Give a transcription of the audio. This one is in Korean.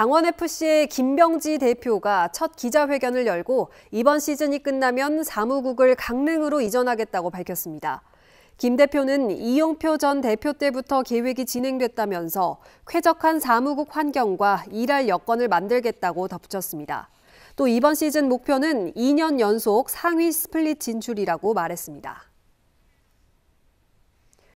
강원FC의 김병지 대표가 첫 기자회견을 열고 이번 시즌이 끝나면 사무국을 강릉으로 이전하겠다고 밝혔습니다. 김 대표는 이용표 전 대표 때부터 계획이 진행됐다면서 쾌적한 사무국 환경과 일할 여건을 만들겠다고 덧붙였습니다. 또 이번 시즌 목표는 2년 연속 상위 스플릿 진출이라고 말했습니다.